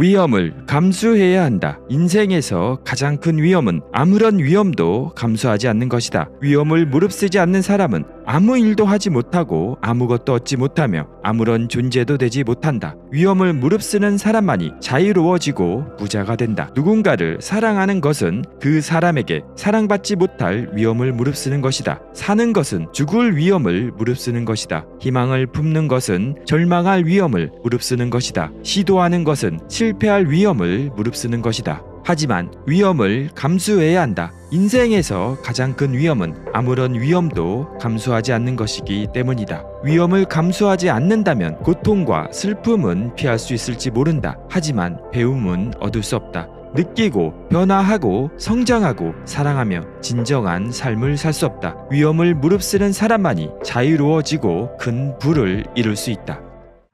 위험을 감수해야 한다. 인생에서 가장 큰 위험은 아무런 위험도 감수하지 않는 것이다. 위험을 무릅쓰지 않는 사람은 아무 일도 하지 못하고 아무것도 얻지 못하며 아무런 존재도 되지 못한다. 위험을 무릅쓰는 사람만이 자유로워지고 부자가 된다. 누군가를 사랑하는 것은 그 사람에게 사랑받지 못할 위험을 무릅쓰는 것이다. 사는 것은 죽을 위험을 무릅쓰는 것이다. 희망을 품는 것은 절망할 위험을 무릅쓰는 것이다. 시도하는 것은 실패할 위험을 무릅쓰는 것이다. 하지만 위험을 감수해야 한다. 인생에서 가장 큰 위험은 아무런 위험도 감수하지 않는 것이기 때문이다. 위험을 감수하지 않는다면 고통과 슬픔은 피할 수 있을지 모른다. 하지만 배움은 얻을 수 없다. 느끼고 변화하고 성장하고 사랑하며 진정한 삶을 살 수 없다. 위험을 무릅쓰는 사람만이 자유로워지고 큰 부를 이룰 수 있다.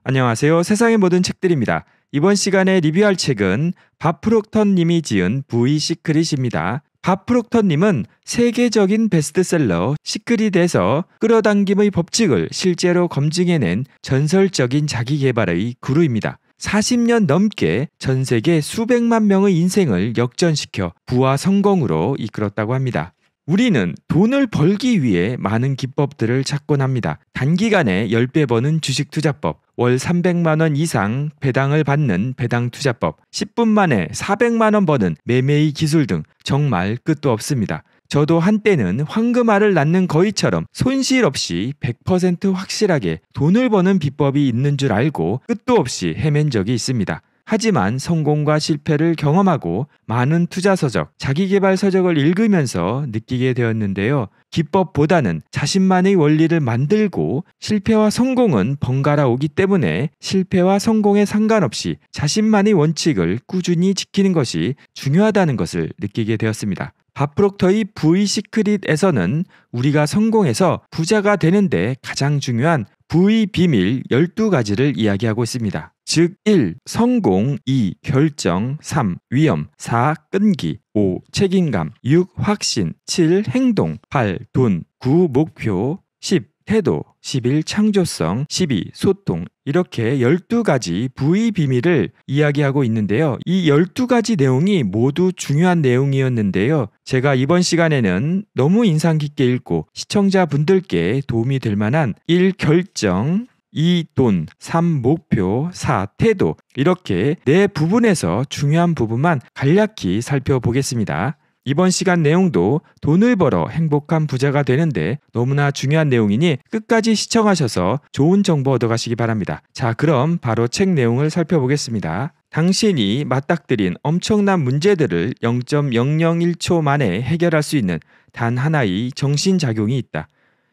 안녕하세요. 세상의 모든 책들입니다. 이번 시간에 리뷰할 책은 바프록턴 님이 지은 부이 시크릿입니다. 바프록턴 님은 세계적인 베스트셀러 시크릿에서 끌어당김의 법칙을 실제로 검증해낸 전설적인 자기개발의 구루입니다. 40년 넘게 전 세계 수백만 명의 인생을 역전시켜 부와 성공으로 이끌었다고 합니다. 우리는 돈을 벌기 위해 많은 기법들을 찾곤합니다. 단기간에 10배 버는 주식 투자법, 월 300만 원 이상 배당을 받는 배당 투자법, 10분 만에 400만 원 버는 매매의 기술 등 정말 끝도 없습니다. 저도 한때는 황금알을 낳는 거위처럼 손실 없이 100% 확실하게 돈을 버는 비법이 있는 줄 알고 끝도 없이 헤맨 적이 있습니다. 하지만 성공과 실패를 경험하고 많은 투자 서적, 자기개발 서적을 읽으면서 느끼게 되었는데요. 기법보다는 자신만의 원리를 만들고 실패와 성공은 번갈아 오기 때문에 실패와 성공에 상관없이 자신만의 원칙을 꾸준히 지키는 것이 중요하다는 것을 느끼게 되었습니다. 바프록터의 V 시크릿에서는 우리가 성공해서 부자가 되는데 가장 중요한 V 비밀 12가지를 이야기하고 있습니다. 즉 1. 성공 2. 결정 3. 위험 4. 끈기 5. 책임감 6. 확신 7. 행동 8. 돈 9. 목표 10. 태도 11. 창조성 12. 소통 이렇게 12가지 부의 비밀을 이야기하고 있는데요. 이 12가지 내용이 모두 중요한 내용이었는데요. 제가 이번 시간에는 너무 인상 깊게 읽고 시청자분들께 도움이 될 만한 1. 결정 이돈, 삼 목표, 사 태도 이렇게 네 부분에서 중요한 부분만 간략히 살펴보겠습니다. 이번 시간 내용도 돈을 벌어 행복한 부자가 되는데 너무나 중요한 내용이니 끝까지 시청하셔서 좋은 정보 얻어가시기 바랍니다. 자, 그럼 바로 책 내용을 살펴보겠습니다. 당신이 맞닥뜨린 엄청난 문제들을 0.001초 만에 해결할 수 있는 단 하나의 정신작용이 있다.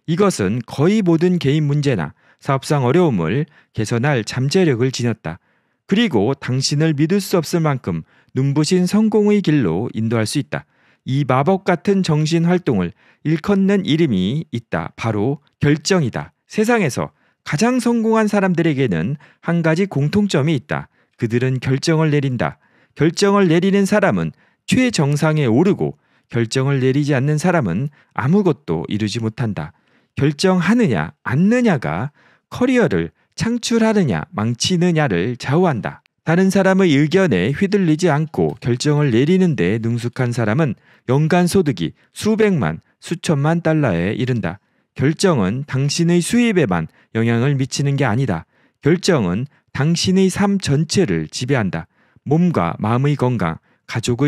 이것은 거의 모든 개인 문제나 사업상 어려움을 개선할 잠재력을 지녔다. 그리고 당신을 믿을 수 없을 만큼 눈부신 성공의 길로 인도할 수 있다. 이 마법 같은 정신 활동을 일컫는 이름이 있다. 바로 결정이다. 세상에서 가장 성공한 사람들에게는 한 가지 공통점이 있다. 그들은 결정을 내린다. 결정을 내리는 사람은 최정상에 오르고 결정을 내리지 않는 사람은 아무것도 이루지 못한다. 결정하느냐, 않느냐가 커리어를 창출하느냐 망치느냐를 좌우한다. 다른 사람의 의견에 휘둘리지 않고 결정을 내리는 데 능숙한 사람은 연간 소득이 수백만, 수천만 달러에 이른다. 결정은 당신의 수입에만 영향을 미치는 게 아니다. 결정은 당신의 삶 전체를 지배한다. 몸과 마음의 건강,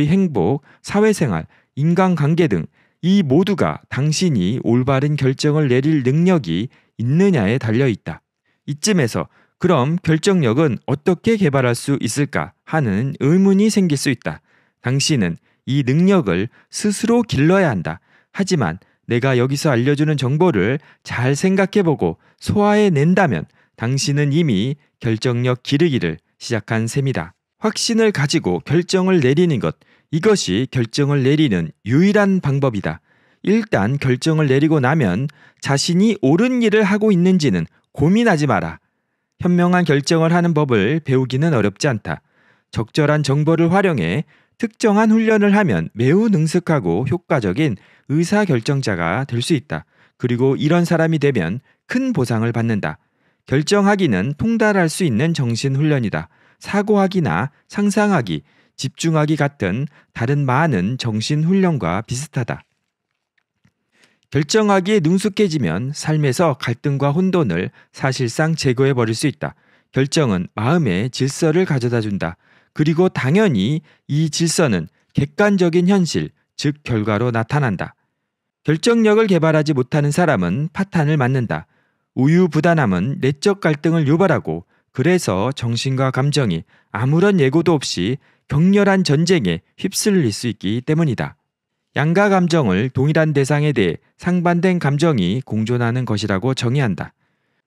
가족의 행복, 사회생활, 인간관계 등 이 모두가 당신이 올바른 결정을 내릴 능력이 있느냐에 달려 있다. 이쯤에서 그럼 결정력은 어떻게 개발할 수 있을까 하는 의문이 생길 수 있다. 당신은 이 능력을 스스로 길러야 한다. 하지만 내가 여기서 알려주는 정보를 잘 생각해보고 소화해낸다면 당신은 이미 결정력 기르기를 시작한 셈이다. 확신을 가지고 결정을 내리는 것, 이것이 결정을 내리는 유일한 방법이다. 일단 결정을 내리고 나면 자신이 옳은 일을 하고 있는지는 고민하지 마라. 현명한 결정을 하는 법을 배우기는 어렵지 않다. 적절한 정보를 활용해 특정한 훈련을 하면 매우 능숙하고 효과적인 의사결정자가 될 수 있다. 그리고 이런 사람이 되면 큰 보상을 받는다. 결정하기는 통달할 수 있는 정신훈련이다. 사고하기나 상상하기, 집중하기 같은 다른 많은 정신훈련과 비슷하다. 결정하기에 능숙해지면 삶에서 갈등과 혼돈을 사실상 제거해 버릴 수 있다. 결정은 마음의 질서를 가져다 준다. 그리고 당연히 이 질서는 객관적인 현실, 즉 결과로 나타난다. 결정력을 개발하지 못하는 사람은 파탄을 맞는다. 우유부단함은 내적 갈등을 유발하고 그래서 정신과 감정이 아무런 예고도 없이 격렬한 전쟁에 휩쓸릴 수 있기 때문이다. 양가 감정을 동일한 대상에 대해 상반된 감정이 공존하는 것이라고 정의한다.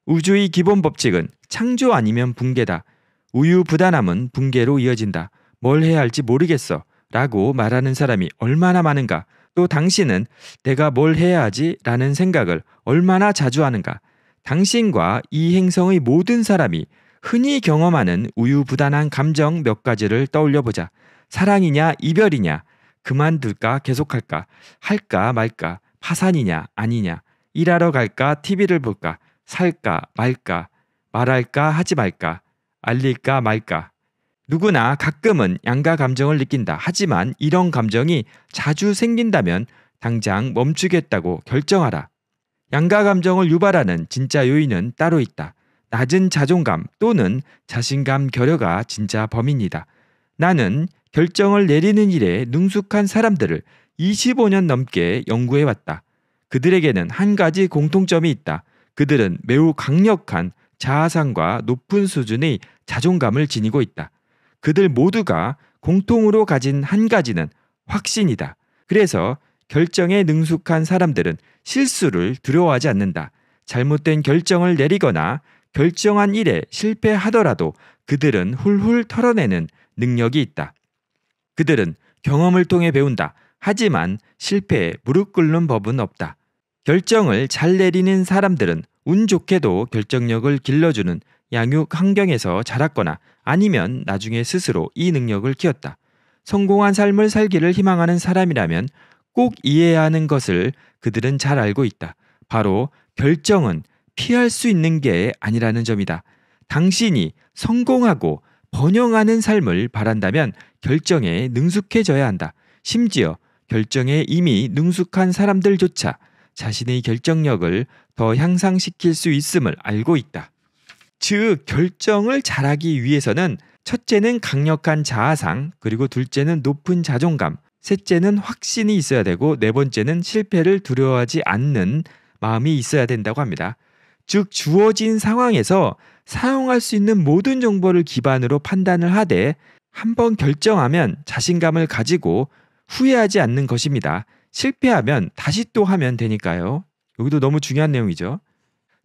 우주의 기본 법칙은 창조 아니면 붕괴다. 우유부단함은 붕괴로 이어진다. 뭘 해야 할지 모르겠어. 라고 말하는 사람이 얼마나 많은가. 또 당신은 내가 뭘 해야 하지? 라는 생각을 얼마나 자주 하는가. 당신과 이 행성의 모든 사람이 흔히 경험하는 우유부단한 감정 몇 가지를 떠올려 보자. 사랑이냐, 이별이냐, 그만둘까 계속할까 할까 말까 파산이냐 아니냐 일하러 갈까 TV를 볼까 살까 말까 말할까 하지 말까 알릴까 말까 누구나 가끔은 양가 감정을 느낀다. 하지만 이런 감정이 자주 생긴다면 당장 멈추겠다고 결정하라. 양가 감정을 유발하는 진짜 요인은 따로 있다. 낮은 자존감 또는 자신감 결여가 진짜 범입니다 나는 결정을 내리는 일에 능숙한 사람들을 25년 넘게 연구해 왔다. 그들에게는 한 가지 공통점이 있다. 그들은 매우 강력한 자아상과 높은 수준의 자존감을 지니고 있다. 그들 모두가 공통으로 가진 한 가지는 확신이다. 그래서 결정에 능숙한 사람들은 실수를 두려워하지 않는다. 잘못된 결정을 내리거나 결정한 일에 실패하더라도 그들은 훌훌 털어내는 능력이 있다. 그들은 경험을 통해 배운다. 하지만 실패에 무릎 꿇는 법은 없다. 결정을 잘 내리는 사람들은 운 좋게도 결정력을 길러주는 양육 환경에서 자랐거나 아니면 나중에 스스로 이 능력을 키웠다. 성공한 삶을 살기를 희망하는 사람이라면 꼭 이해해야 하는 것을 그들은 잘 알고 있다. 바로 결정은 피할 수 있는 게 아니라는 점이다. 당신이 성공하고 번영하는 삶을 바란다면 결정에 능숙해져야 한다. 심지어 결정에 이미 능숙한 사람들조차 자신의 결정력을 더 향상시킬 수 있음을 알고 있다. 즉, 결정을 잘하기 위해서는 첫째는 강력한 자아상, 그리고 둘째는 높은 자존감, 셋째는 확신이 있어야 되고, 네 번째는 실패를 두려워하지 않는 마음이 있어야 된다고 합니다. 즉, 주어진 상황에서 사용할 수 있는 모든 정보를 기반으로 판단을 하되 한번 결정하면 자신감을 가지고 후회하지 않는 것입니다. 실패하면 다시 또 하면 되니까요. 여기도 너무 중요한 내용이죠.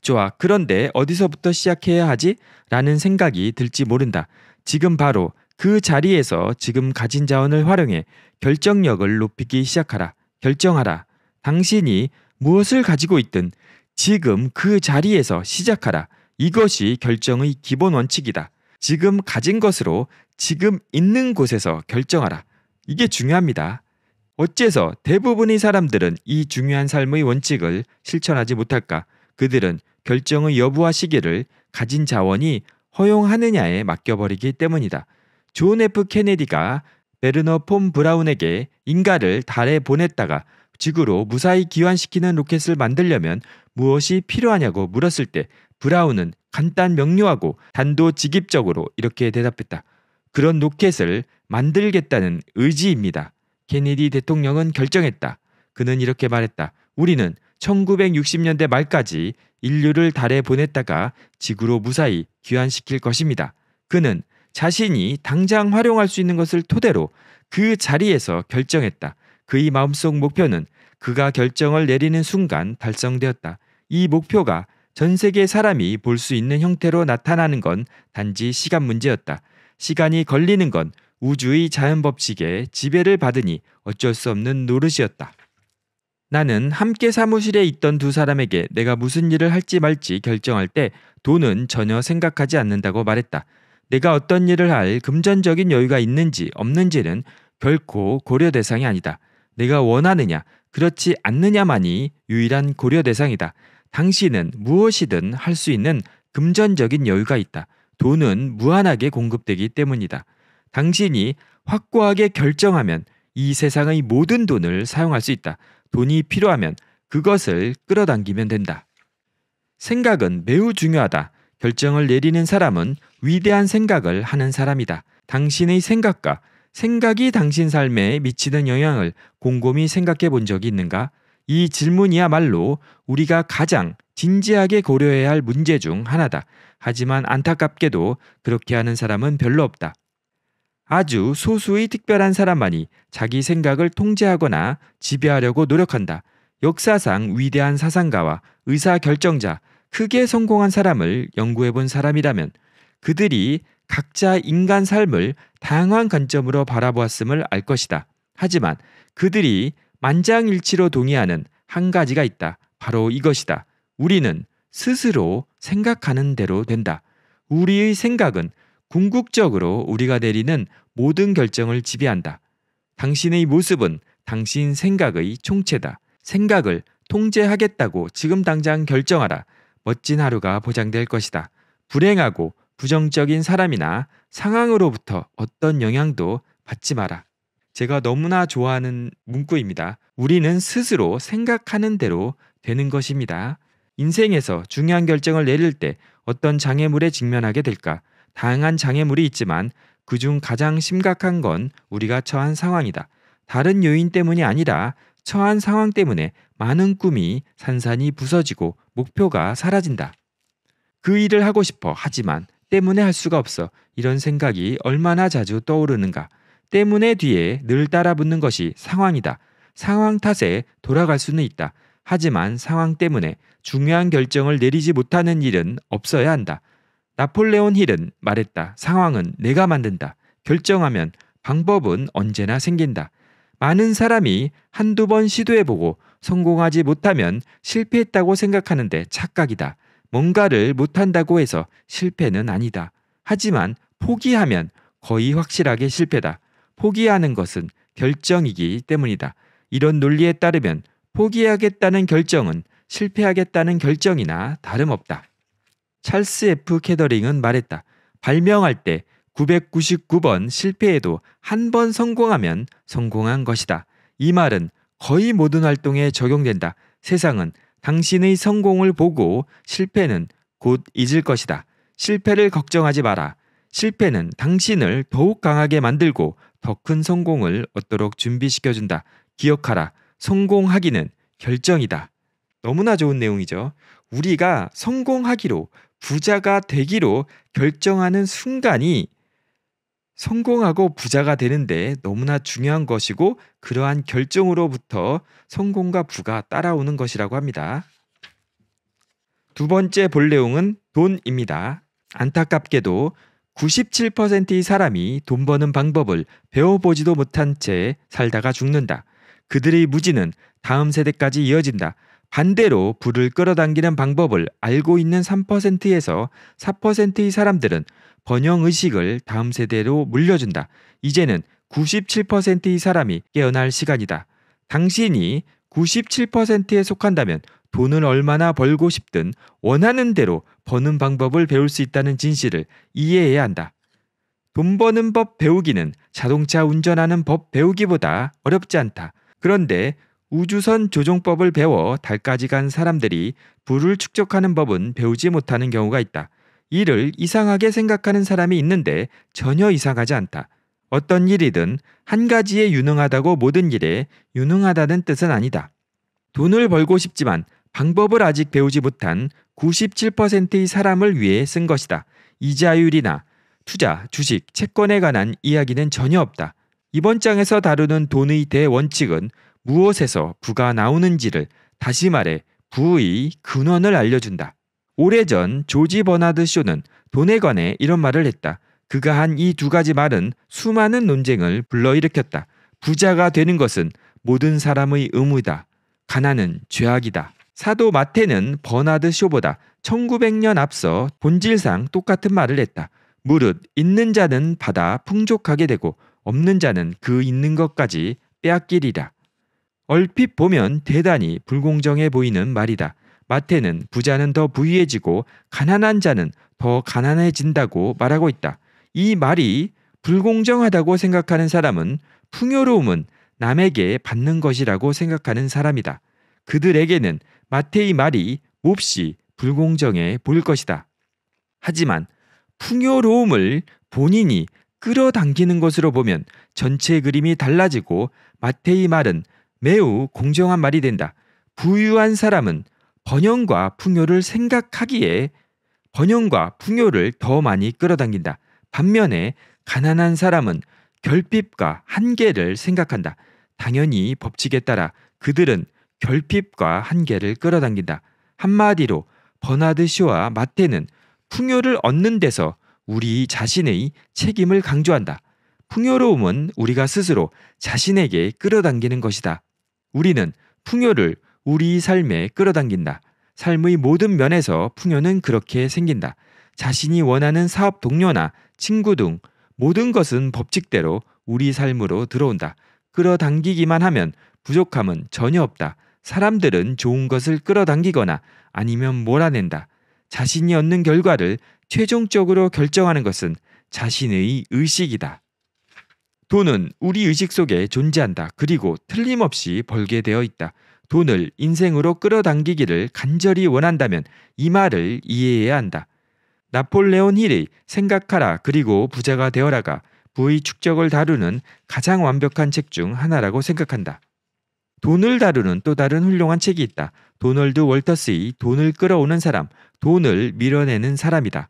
좋아. 그런데 어디서부터 시작해야 하지? 라는 생각이 들지 모른다. 지금 바로 그 자리에서 지금 가진 자원을 활용해 결정력을 높이기 시작하라. 결정하라. 당신이 무엇을 가지고 있든 지금 그 자리에서 시작하라. 이것이 결정의 기본 원칙이다. 지금 가진 것으로 지금 있는 곳에서 결정하라. 이게 중요합니다. 어째서 대부분의 사람들은 이 중요한 삶의 원칙을 실천하지 못할까? 그들은 결정의 여부와 시기를 가진 자원이 허용하느냐에 맡겨버리기 때문이다. 존 F. 케네디가 베르너 폼 브라운에게 인가를 달에 보냈다가 지구로 무사히 기환시키는 로켓을 만들려면 무엇이 필요하냐고 물었을 때 브라운은 간단 명료하고 단도직입적으로 이렇게 대답했다. 그런 로켓을 만들겠다는 의지입니다. 케네디 대통령은 결정했다. 그는 이렇게 말했다. 우리는 1960년대 말까지 인류를 달에 보냈다가 지구로 무사히 귀환시킬 것입니다. 그는 자신이 당장 활용할 수 있는 것을 토대로 그 자리에서 결정했다. 그의 마음속 목표는 그가 결정을 내리는 순간 달성되었다. 이 목표가 전 세계 사람이 볼 수 있는 형태로 나타나는 건 단지 시간 문제였다. 시간이 걸리는 건 우주의 자연 법칙에 지배를 받으니 어쩔 수 없는 노릇이었다. 나는 함께 사무실에 있던 두 사람에게 내가 무슨 일을 할지 말지 결정할 때 돈은 전혀 생각하지 않는다고 말했다. 내가 어떤 일을 할 금전적인 여유가 있는지 없는지는 결코 고려 대상이 아니다. 내가 원하느냐, 그렇지 않느냐만이 유일한 고려 대상이다. 당신은 무엇이든 할 수 있는 금전적인 여유가 있다. 돈은 무한하게 공급되기 때문이다. 당신이 확고하게 결정하면 이 세상의 모든 돈을 사용할 수 있다. 돈이 필요하면 그것을 끌어당기면 된다. 생각은 매우 중요하다. 결정을 내리는 사람은 위대한 생각을 하는 사람이다. 당신의 생각과 생각이 당신 삶에 미치는 영향을 곰곰이 생각해 본 적이 있는가? 이 질문이야말로 우리가 가장 진지하게 고려해야 할 문제 중 하나다. 하지만 안타깝게도 그렇게 하는 사람은 별로 없다. 아주 소수의 특별한 사람만이 자기 생각을 통제하거나 지배하려고 노력한다. 역사상 위대한 사상가와 의사 결정자, 크게 성공한 사람을 연구해 본 사람이라면 그들이 각자 인간 삶을 다양한 관점으로 바라보았음을 알 것이다. 하지만 그들이 만장일치로 동의하는 한 가지가 있다. 바로 이것이다. 우리는 스스로 생각하는 대로 된다. 우리의 생각은 궁극적으로 우리가 내리는 모든 결정을 지배한다. 당신의 모습은 당신 생각의 총체다. 생각을 통제하겠다고 지금 당장 결정하라. 멋진 하루가 보장될 것이다. 불행하고 부정적인 사람이나 상황으로부터 어떤 영향도 받지 마라. 제가 너무나 좋아하는 문구입니다. 우리는 스스로 생각하는 대로 되는 것입니다. 인생에서 중요한 결정을 내릴 때 어떤 장애물에 직면하게 될까? 다양한 장애물이 있지만 그 중 가장 심각한 건 우리가 처한 상황이다. 다른 요인 때문이 아니라 처한 상황 때문에 많은 꿈이 산산이 부서지고 목표가 사라진다. 그 일을 하고 싶어 하지만 때문에 할 수가 없어 이런 생각이 얼마나 자주 떠오르는가. 때문에 뒤에 늘 따라붙는 것이 상황이다. 상황 탓에 돌아갈 수는 있다. 하지만 상황 때문에 중요한 결정을 내리지 못하는 일은 없어야 한다. 나폴레온 힐은 말했다. 상황은 내가 만든다. 결정하면 방법은 언제나 생긴다. 많은 사람이 한두 번 시도해보고 성공하지 못하면 실패했다고 생각하는데 착각이다. 뭔가를 못한다고 해서 실패는 아니다. 하지만 포기하면 거의 확실하게 실패다. 포기하는 것은 결정이기 때문이다. 이런 논리에 따르면 포기하겠다는 결정은 실패하겠다는 결정이나 다름없다. 찰스 F 캐더링은 말했다. 발명할 때 999번 실패해도 한 번 성공하면 성공한 것이다. 이 말은 거의 모든 활동에 적용된다. 세상은 당신의 성공을 보고 실패는 곧 잊을 것이다. 실패를 걱정하지 마라. 실패는 당신을 더욱 강하게 만들고 더큰 성공을 얻도록 준비시켜준다. 기억하라. 성공하기는 결정이다. 너무나 좋은 내용이죠. 우리가 성공하기로, 부자가 되기로 결정하는 순간이 성공하고 부자가 되는데 너무나 중요한 것이고 그러한 결정으로부터 성공과 부가 따라오는 것이라고 합니다. 두 번째 볼 내용은 돈입니다. 안타깝게도 97%의 사람이 돈 버는 방법을 배워보지도 못한 채 살다가 죽는다. 그들의 무지는 다음 세대까지 이어진다. 반대로 불을 끌어당기는 방법을 알고 있는 3%에서 4%의 사람들은 번영 의식을 다음 세대로 물려준다. 이제는 97%의 사람이 깨어날 시간이다. 당신이 97%에 속한다면 돈을 얼마나 벌고 싶든 원하는 대로 버는 방법을 배울 수 있다는 진실을 이해해야 한다. 돈 버는 법 배우기는 자동차 운전하는 법 배우기보다 어렵지 않다. 그런데 우주선 조종법을 배워 달까지 간 사람들이 불을 축적하는 법은 배우지 못하는 경우가 있다. 이를 이상하게 생각하는 사람이 있는데 전혀 이상하지 않다. 어떤 일이든 한 가지에 유능하다고 모든 일에 유능하다는 뜻은 아니다. 돈을 벌고 싶지만 방법을 아직 배우지 못한 97%의 사람을 위해 쓴 것이다. 이자율이나 투자, 주식, 채권에 관한 이야기는 전혀 없다. 이번 장에서 다루는 돈의 대원칙은 무엇에서 부가 나오는지를 다시 말해 부의 근원을 알려준다. 오래전 조지 버나드 쇼는 돈에 관해 이런 말을 했다. 그가 한 이 두 가지 말은 수많은 논쟁을 불러일으켰다. 부자가 되는 것은 모든 사람의 의무다. 가난은 죄악이다. 사도 마태는 버나드 쇼보다 1900년 앞서 본질상 똑같은 말을 했다. 무릇 있는 자는 받아 풍족하게 되고 없는 자는 그 있는 것까지 빼앗기리라. 얼핏 보면 대단히 불공정해 보이는 말이다. 마태는 부자는 더 부유해지고 가난한 자는 더 가난해진다고 말하고 있다. 이 말이 불공정하다고 생각하는 사람은 풍요로움은 남에게 받는 것이라고 생각하는 사람이다. 그들에게는 마태의 말이 몹시 불공정해 보일 것이다. 하지만 풍요로움을 본인이 끌어당기는 것으로 보면 전체 그림이 달라지고 마태의 말은 매우 공정한 말이 된다. 부유한 사람은 번영과 풍요를 생각하기에 번영과 풍요를 더 많이 끌어당긴다. 반면에 가난한 사람은 결핍과 한계를 생각한다. 당연히 법칙에 따라 그들은 결핍과 한계를 끌어당긴다. 한마디로 버나드쇼와 마테는 풍요를 얻는 데서 우리 자신의 책임을 강조한다. 풍요로움은 우리가 스스로 자신에게 끌어당기는 것이다. 우리는 풍요를 우리 삶에 끌어당긴다. 삶의 모든 면에서 풍요는 그렇게 생긴다. 자신이 원하는 사업 동료나 친구 등 모든 것은 법칙대로 우리 삶으로 들어온다. 끌어당기기만 하면 부족함은 전혀 없다. 사람들은 좋은 것을 끌어당기거나 아니면 몰아낸다. 자신이 얻는 결과를 최종적으로 결정하는 것은 자신의 의식이다. 돈은 우리 의식 속에 존재한다. 그리고 틀림없이 벌게 되어 있다. 돈을 인생으로 끌어당기기를 간절히 원한다면 이 말을 이해해야 한다. 나폴레온 힐이 생각하라 그리고 부자가 되어라가 부의 축적을 다루는 가장 완벽한 책 중 하나라고 생각한다. 돈을 다루는 또 다른 훌륭한 책이 있다. 도널드 월터스의 돈을 끌어오는 사람, 돈을 밀어내는 사람이다.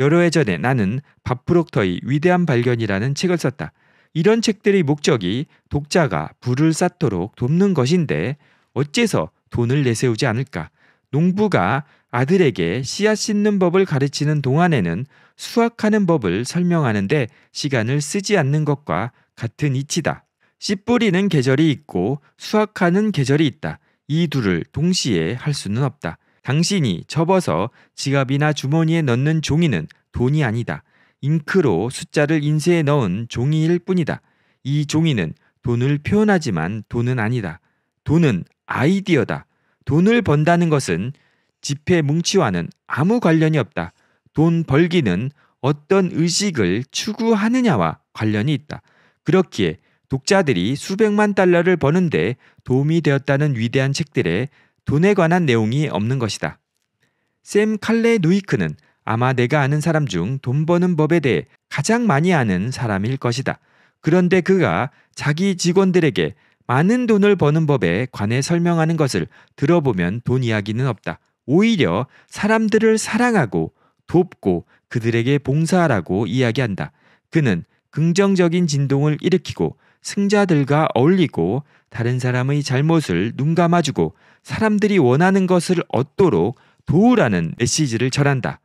여러 해 전에 나는 밥프록터의 위대한 발견이라는 책을 썼다. 이런 책들의 목적이 독자가 불을 쌓도록 돕는 것인데 어째서 돈을 내세우지 않을까? 농부가 아들에게 씨앗 씻는 법을 가르치는 동안에는 수확하는 법을 설명하는데 시간을 쓰지 않는 것과 같은 이치다. 씨 뿌리는 계절이 있고 수확하는 계절이 있다. 이 둘을 동시에 할 수는 없다. 당신이 접어서 지갑이나 주머니에 넣는 종이는 돈이 아니다. 잉크로 숫자를 인쇄해 넣은 종이일 뿐이다. 이 종이는 돈을 표현하지만 돈은 아니다. 돈은 아이디어다. 돈을 번다는 것은 집회 뭉치와는 아무 관련이 없다. 돈 벌기는 어떤 의식을 추구하느냐와 관련이 있다. 그렇기에 독자들이 수백만 달러를 버는데 도움이 되었다는 위대한 책들에 돈에 관한 내용이 없는 것이다. 샘 칼레 누이크는 아마 내가 아는 사람 중 돈 버는 법에 대해 가장 많이 아는 사람일 것이다. 그런데 그가 자기 직원들에게 많은 돈을 버는 법에 관해 설명하는 것을 들어보면 돈 이야기는 없다. 오히려 사람들을 사랑하고 돕고 그들에게 봉사하라고 이야기한다. 그는 긍정적인 진동을 일으키고 승자들과 어울리고 다른 사람의 잘못을 눈 감아주고 사람들이 원하는 것을 얻도록 도우라는 메시지를 전한다.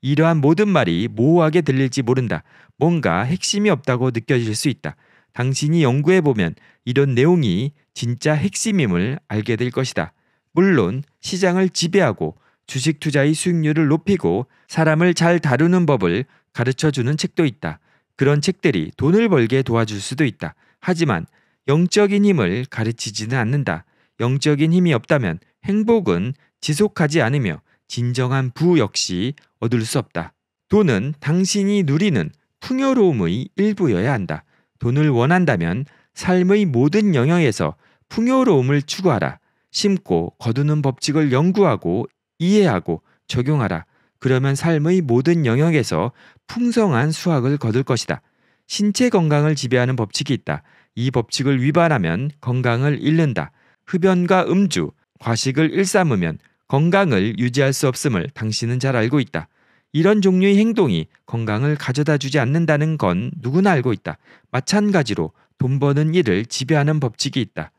이러한 모든 말이 모호하게 들릴지 모른다. 뭔가 핵심이 없다고 느껴질 수 있다. 당신이 연구해 보면 이런 내용이 진짜 핵심임을 알게 될 것이다. 물론 시장을 지배하고 주식 투자의 수익률을 높이고 사람을 잘 다루는 법을 가르쳐 주는 책도 있다. 그런 책들이 돈을 벌게 도와줄 수도 있다. 하지만 영적인 힘을 가르치지는 않는다. 영적인 힘이 없다면 행복은 지속하지 않으며 진정한 부 역시 얻을 수 없다. 돈은 당신이 누리는 풍요로움의 일부여야 한다. 돈을 원한다면 삶의 모든 영역에서 풍요로움을 추구하라. 심고 거두는 법칙을 연구하고 이해하고 적용하라. 그러면 삶의 모든 영역에서 풍성한 수확을 거둘 것이다. 신체 건강을 지배하는 법칙이 있다. 이 법칙을 위반하면 건강을 잃는다. 흡연과 음주, 과식을 일삼으면 건강을 유지할 수 없음을 당신은 잘 알고 있다. 이런 종류의 행동이 건강을 가져다 주지 않는다는 건 누구나 알고 있다. 마찬가지로 돈 버는 일을 지배하는 법칙이 있다.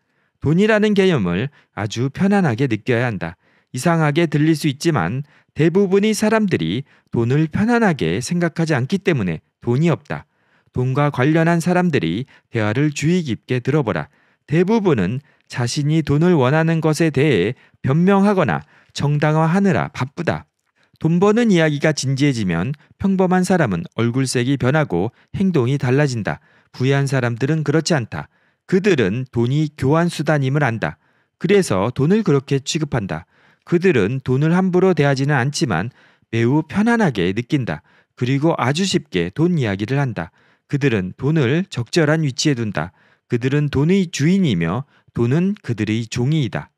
돈이라는 개념을 아주 편안하게 느껴야 한다. 이상하게 들릴 수 있지만 대부분의 사람들이 돈을 편안하게 생각하지 않기 때문에 돈이 없다. 돈과 관련한 사람들이 대화를 주의 깊게 들어보라. 대부분은 자신이 돈을 원하는 것에 대해 변명하거나 정당화하느라 바쁘다. 돈 버는 이야기가 진지해지면 평범한 사람은 얼굴색이 변하고 행동이 달라진다. 부유한 사람들은 그렇지 않다. 그들은 돈이 교환수단임을 안다. 그래서 돈을 그렇게 취급한다. 그들은 돈을 함부로 대하지는 않지만 매우 편안하게 느낀다. 그리고 아주 쉽게 돈 이야기를 한다. 그들은 돈을 적절한 위치에 둔다. 그들은 돈의 주인이며 돈은 그들의 종이이다.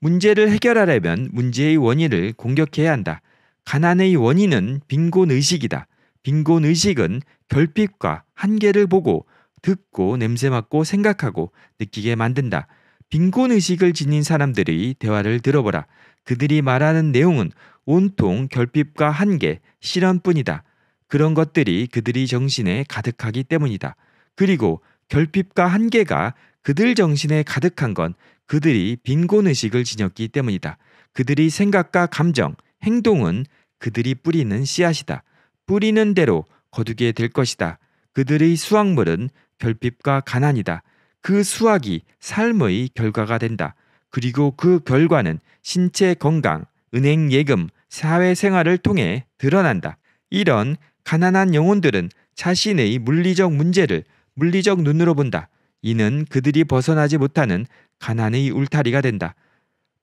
문제를 해결하려면 문제의 원인을 공격해야 한다. 가난의 원인은 빈곤 의식이다. 빈곤 의식은 결핍과 한계를 보고 듣고 냄새 맡고 생각하고 느끼게 만든다. 빈곤 의식을 지닌 사람들의 대화를 들어보라. 그들이 말하는 내용은 온통 결핍과 한계, 실현뿐이다. 그런 것들이 그들의 정신에 가득하기 때문이다. 그리고 결핍과 한계가 그들 정신에 가득한 건 그들이 빈곤 의식을 지녔기 때문이다. 그들이 생각과 감정, 행동은 그들이 뿌리는 씨앗이다. 뿌리는 대로 거두게 될 것이다. 그들의 수확물은 결핍과 가난이다. 그 수확이 삶의 결과가 된다. 그리고 그 결과는 신체 건강, 은행 예금, 사회생활을 통해 드러난다. 이런 가난한 영혼들은 자신의 물리적 문제를 물리적 눈으로 본다. 이는 그들이 벗어나지 못하는 가난의 울타리가 된다.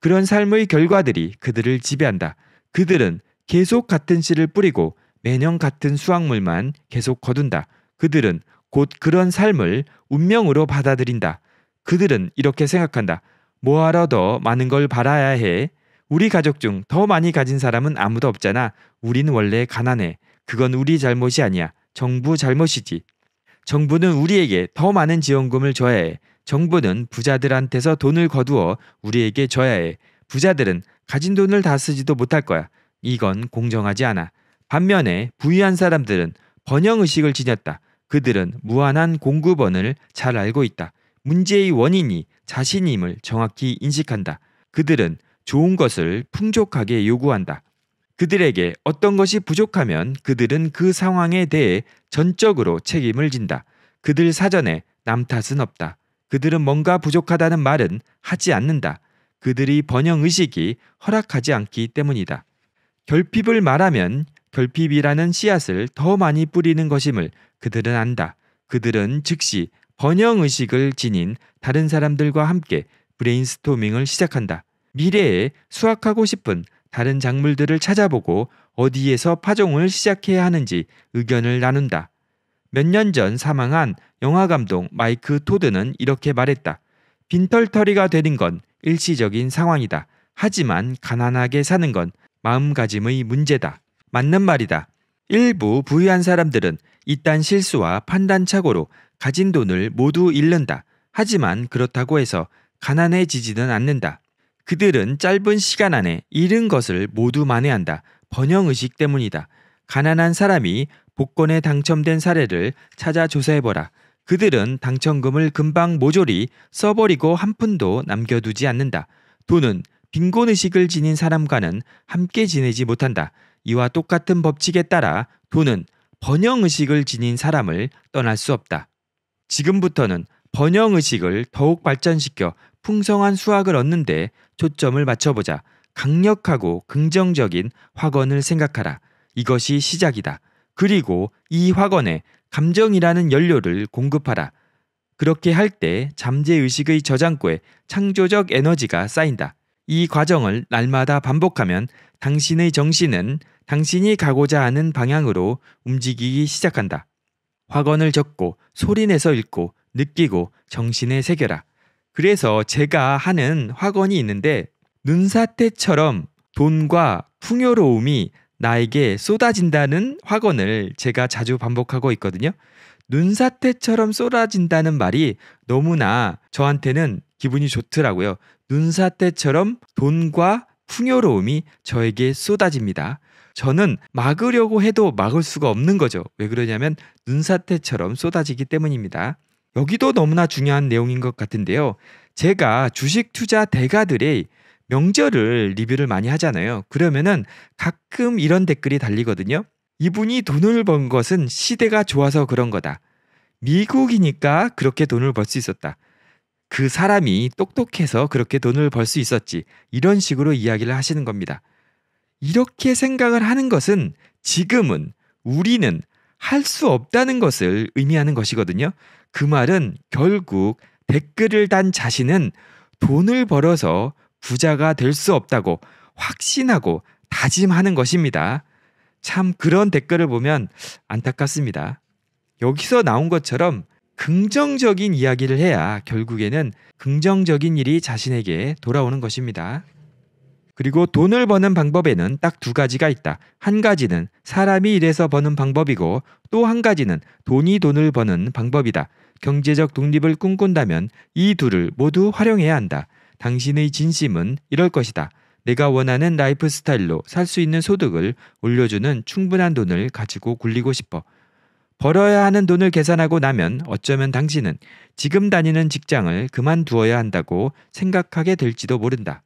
그런 삶의 결과들이 그들을 지배한다. 그들은 계속 같은 씨를 뿌리고 매년 같은 수확물만 계속 거둔다. 그들은 곧 그런 삶을 운명으로 받아들인다. 그들은 이렇게 생각한다. 뭐하러 더 많은 걸 바라야 해? 우리 가족 중 더 많이 가진 사람은 아무도 없잖아. 우린 원래 가난해. 그건 우리 잘못이 아니야. 정부 잘못이지. 정부는 우리에게 더 많은 지원금을 줘야 해. 정부는 부자들한테서 돈을 거두어 우리에게 줘야 해. 부자들은 가진 돈을 다 쓰지도 못할 거야. 이건 공정하지 않아. 반면에 부유한 사람들은 번영의식을 지녔다. 그들은 무한한 공급원을 잘 알고 있다. 문제의 원인이 자신임을 정확히 인식한다. 그들은 좋은 것을 풍족하게 요구한다. 그들에게 어떤 것이 부족하면 그들은 그 상황에 대해 전적으로 책임을 진다. 그들 사전에 남 탓은 없다. 그들은 뭔가 부족하다는 말은 하지 않는다. 그들이 번영 의식이 허락하지 않기 때문이다. 결핍을 말하면 결핍이라는 씨앗을 더 많이 뿌리는 것임을 그들은 안다. 그들은 즉시 번영 의식을 지닌 다른 사람들과 함께 브레인스토밍을 시작한다. 미래에 수확하고 싶은 다른 작물들을 찾아보고 어디에서 파종을 시작해야 하는지 의견을 나눈다. 몇 년 전 사망한 영화감독 마이크 토드는 이렇게 말했다. 빈털터리가 되는 건 일시적인 상황이다. 하지만 가난하게 사는 건 마음가짐의 문제다. 맞는 말이다. 일부 부유한 사람들은 이딴 실수와 판단착오로 가진 돈을 모두 잃는다. 하지만 그렇다고 해서 가난해지지는 않는다. 그들은 짧은 시간 안에 잃은 것을 모두 만회한다. 번영의식 때문이다. 가난한 사람이 복권에 당첨된 사례를 찾아 조사해보라. 그들은 당첨금을 금방 모조리 써버리고 한 푼도 남겨두지 않는다. 돈은 빈곤의식을 지닌 사람과는 함께 지내지 못한다. 이와 똑같은 법칙에 따라 돈은 번영 의식을 지닌 사람을 떠날 수 없다. 지금부터는 번영 의식을 더욱 발전시켜 풍성한 수학을 얻는데 초점을 맞춰보자. 강력하고 긍정적인 화건을 생각하라. 이것이 시작이다. 그리고 이화건에 감정이라는 연료를 공급하라. 그렇게 할 때 잠재의식의 저장고에 창조적 에너지가 쌓인다. 이 과정을 날마다 반복하면 당신의 정신은 당신이 가고자 하는 방향으로 움직이기 시작한다. 화건을 적고 소리내서 읽고 느끼고 정신에 새겨라. 그래서 제가 하는 화건이 있는데 눈사태처럼 돈과 풍요로움이 나에게 쏟아진다는 화건을 제가 자주 반복하고 있거든요. 눈사태처럼 쏟아진다는 말이 너무나 저한테는 기분이 좋더라고요. 눈사태처럼 돈과 풍요로움이 저에게 쏟아집니다. 저는 막으려고 해도 막을 수가 없는 거죠. 왜 그러냐면 눈사태처럼 쏟아지기 때문입니다. 여기도 너무나 중요한 내용인 것 같은데요. 제가 주식 투자 대가들의 명절을 리뷰를 많이 하잖아요. 그러면은 가끔 이런 댓글이 달리거든요. 이분이 돈을 번 것은 시대가 좋아서 그런 거다. 미국이니까 그렇게 돈을 벌 수 있었다. 그 사람이 똑똑해서 그렇게 돈을 벌 수 있었지. 이런 식으로 이야기를 하시는 겁니다. 이렇게 생각을 하는 것은 지금은 우리는 할 수 없다는 것을 의미하는 것이거든요. 그 말은 결국 댓글을 단 자신은 돈을 벌어서 부자가 될 수 없다고 확신하고 다짐하는 것입니다. 참 그런 댓글을 보면 안타깝습니다. 여기서 나온 것처럼 긍정적인 이야기를 해야 결국에는 긍정적인 일이 자신에게 돌아오는 것입니다. 그리고 돈을 버는 방법에는 딱 두 가지가 있다. 한 가지는 사람이 일해서 버는 방법이고 또 한 가지는 돈이 돈을 버는 방법이다. 경제적 독립을 꿈꾼다면 이 둘을 모두 활용해야 한다. 당신의 진심은 이럴 것이다. 내가 원하는 라이프 스타일로 살 수 있는 소득을 올려주는 충분한 돈을 가지고 굴리고 싶어. 벌어야 하는 돈을 계산하고 나면 어쩌면 당신은 지금 다니는 직장을 그만두어야 한다고 생각하게 될지도 모른다.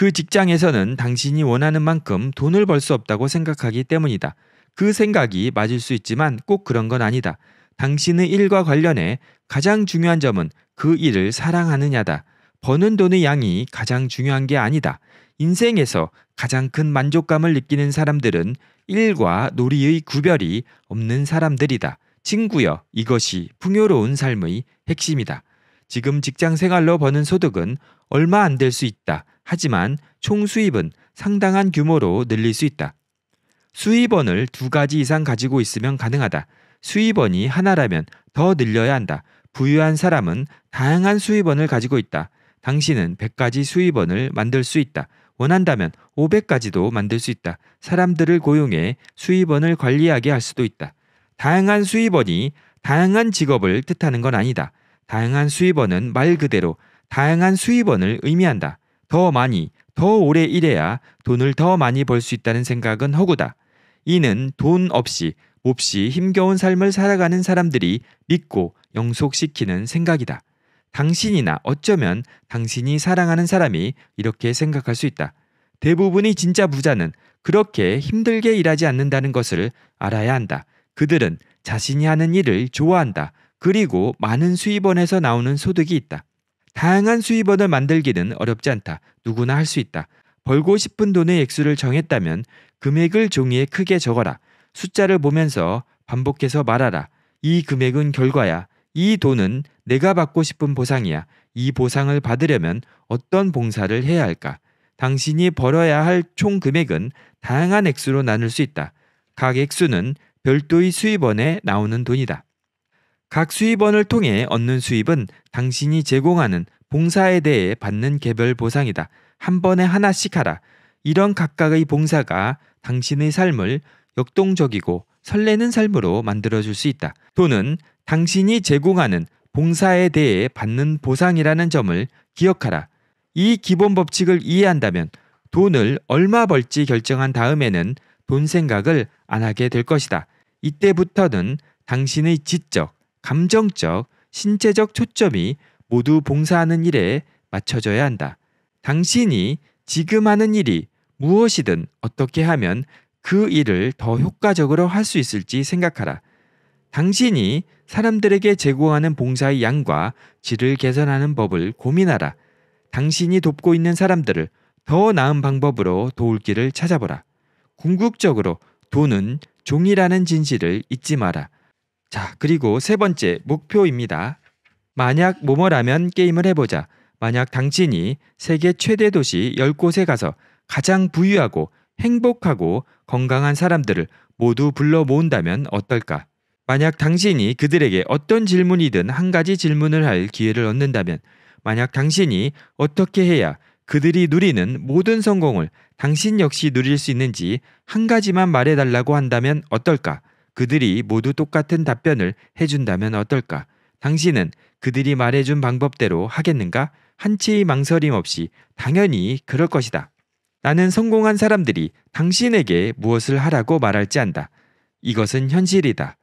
그 직장에서는 당신이 원하는 만큼 돈을 벌 수 없다고 생각하기 때문이다. 그 생각이 맞을 수 있지만 꼭 그런 건 아니다. 당신의 일과 관련해 가장 중요한 점은 그 일을 사랑하느냐다. 버는 돈의 양이 가장 중요한 게 아니다. 인생에서 가장 큰 만족감을 느끼는 사람들은 일과 놀이의 구별이 없는 사람들이다. 친구여, 이것이 풍요로운 삶의 핵심이다. 지금 직장 생활로 버는 소득은 얼마 안 될 수 있다. 하지만 총 수입은 상당한 규모로 늘릴 수 있다. 수입원을 두 가지 이상 가지고 있으면 가능하다. 수입원이 하나라면 더 늘려야 한다. 부유한 사람은 다양한 수입원을 가지고 있다. 당신은 100가지 수입원을 만들 수 있다. 원한다면 500가지도 만들 수 있다. 사람들을 고용해 수입원을 관리하게 할 수도 있다. 다양한 수입원이 다양한 직업을 뜻하는 건 아니다. 다양한 수입원은 말 그대로 다양한 수입원을 의미한다. 더 많이, 더 오래 일해야 돈을 더 많이 벌 수 있다는 생각은 허구다. 이는 돈 없이 몹시 힘겨운 삶을 살아가는 사람들이 믿고 영속시키는 생각이다. 당신이나 어쩌면 당신이 사랑하는 사람이 이렇게 생각할 수 있다. 대부분이 진짜 부자는 그렇게 힘들게 일하지 않는다는 것을 알아야 한다. 그들은 자신이 하는 일을 좋아한다. 그리고 많은 수입원에서 나오는 소득이 있다. 다양한 수입원을 만들기는 어렵지 않다. 누구나 할 수 있다. 벌고 싶은 돈의 액수를 정했다면 금액을 종이에 크게 적어라. 숫자를 보면서 반복해서 말하라. 이 금액은 결과야. 이 돈은 내가 받고 싶은 보상이야. 이 보상을 받으려면 어떤 봉사를 해야 할까? 당신이 벌어야 할 총 금액은 다양한 액수로 나눌 수 있다. 각 액수는 별도의 수입원에 나오는 돈이다. 각 수입원을 통해 얻는 수입은 당신이 제공하는 봉사에 대해 받는 개별 보상이다. 한 번에 하나씩 하라. 이런 각각의 봉사가 당신의 삶을 역동적이고 설레는 삶으로 만들어줄 수 있다. 돈은 당신이 제공하는 봉사에 대해 받는 보상이라는 점을 기억하라. 이 기본 법칙을 이해한다면 돈을 얼마 벌지 결정한 다음에는 돈 생각을 안 하게 될 것이다. 이때부터는 당신의 지적, 감정적, 신체적 초점이 모두 봉사하는 일에 맞춰져야 한다. 당신이 지금 하는 일이 무엇이든 어떻게 하면 그 일을 더 효과적으로 할 수 있을지 생각하라. 당신이 사람들에게 제공하는 봉사의 양과 질을 개선하는 법을 고민하라. 당신이 돕고 있는 사람들을 더 나은 방법으로 도울 길을 찾아보라. 궁극적으로 돈은 종이라는 진실을 잊지 마라. 자, 그리고 세 번째 목표입니다. 만약 뭐뭐라면 게임을 해보자. 만약 당신이 세계 최대 도시 10곳에 가서 가장 부유하고 행복하고 건강한 사람들을 모두 불러 모은다면 어떨까? 만약 당신이 그들에게 어떤 질문이든 한 가지 질문을 할 기회를 얻는다면, 만약 당신이 어떻게 해야 그들이 누리는 모든 성공을 당신 역시 누릴 수 있는지 한 가지만 말해달라고 한다면 어떨까? 그들이 모두 똑같은 답변을 해준다면 어떨까? 당신은 그들이 말해준 방법대로 하겠는가? 한치의 망설임 없이 당연히 그럴 것이다. 나는 성공한 사람들이 당신에게 무엇을 하라고 말할지 안다. 이것은 현실이다.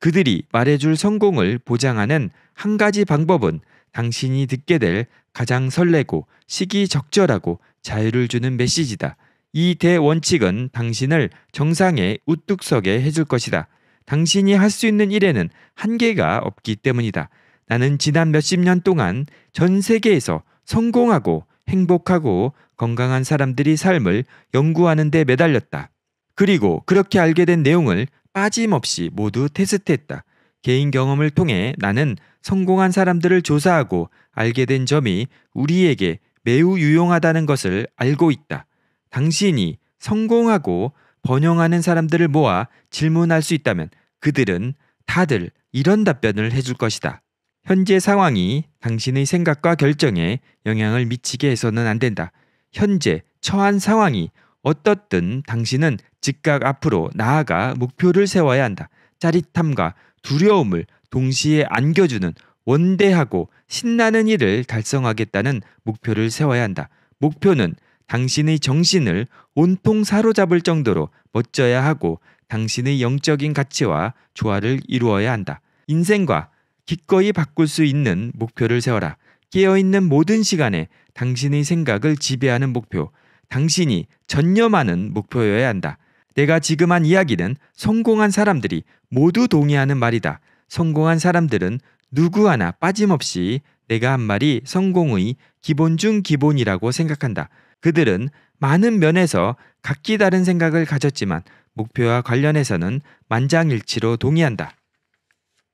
그들이 말해줄 성공을 보장하는 한 가지 방법은 당신이 듣게 될 가장 설레고 시기적절하고 자유를 주는 메시지다. 이 대원칙은 당신을 정상에 우뚝 서게 해줄 것이다. 당신이 할 수 있는 일에는 한계가 없기 때문이다. 나는 지난 몇십 년 동안 전 세계에서 성공하고 행복하고 건강한 사람들이 삶을 연구하는 데 매달렸다. 그리고 그렇게 알게 된 내용을 빠짐없이 모두 테스트했다. 개인 경험을 통해 나는 성공한 사람들을 조사하고 알게 된 점이 우리에게 매우 유용하다는 것을 알고 있다. 당신이 성공하고 번영하는 사람들을 모아 질문할 수 있다면 그들은 다들 이런 답변을 해줄 것이다. 현재 상황이 당신의 생각과 결정에 영향을 미치게 해서는 안 된다. 현재 처한 상황이 어떻든 당신은 즉각 앞으로 나아가 목표를 세워야 한다. 짜릿함과 두려움을 동시에 안겨주는 원대하고 신나는 일을 달성하겠다는 목표를 세워야 한다. 목표는 당신의 정신을 온통 사로잡을 정도로 멋져야 하고 당신의 영적인 가치와 조화를 이루어야 한다. 인생과 기꺼이 바꿀 수 있는 목표를 세워라. 깨어있는 모든 시간에 당신의 생각을 지배하는 목표, 당신이 전념하는 목표여야 한다. 내가 지금 한 이야기는 성공한 사람들이 모두 동의하는 말이다. 성공한 사람들은 누구 하나 빠짐없이 내가 한 말이 성공의 기본 중 기본이라고 생각한다. 그들은 많은 면에서 각기 다른 생각을 가졌지만 목표와 관련해서는 만장일치로 동의한다.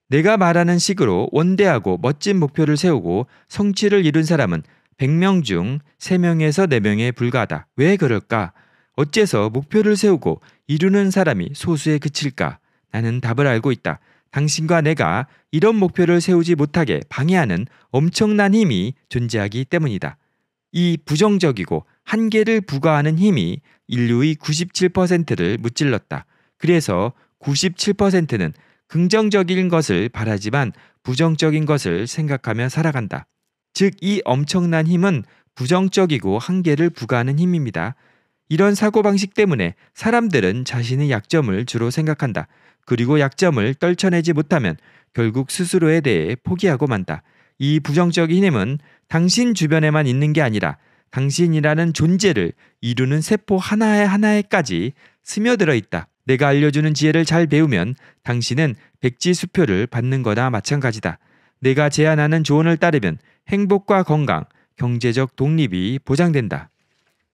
내가 말하는 식으로 원대하고 멋진 목표를 세우고 성취를 이룬 사람은 100명 중 3명에서 4명에 불과하다. 왜 그럴까? 어째서 목표를 세우고 이루는 사람이 소수에 그칠까? 나는 답을 알고 있다. 당신과 내가 이런 목표를 세우지 못하게 방해하는 엄청난 힘이 존재하기 때문이다. 이 부정적이고 한계를 부과하는 힘이 인류의 97%를 무찔렀다. 그래서 97%는 긍정적인 것을 바라지만 부정적인 것을 생각하며 살아간다. 즉, 이 엄청난 힘은 부정적이고 한계를 부과하는 힘입니다. 이런 사고방식 때문에 사람들은 자신의 약점을 주로 생각한다. 그리고 약점을 떨쳐내지 못하면 결국 스스로에 대해 포기하고 만다. 이 부정적인 힘은 당신 주변에만 있는 게 아니라 당신이라는 존재를 이루는 세포 하나에 하나에까지 스며들어 있다. 내가 알려주는 지혜를 잘 배우면 당신은 백지 수표를 받는 거나 마찬가지다. 내가 제안하는 조언을 따르면 행복과 건강, 경제적 독립이 보장된다.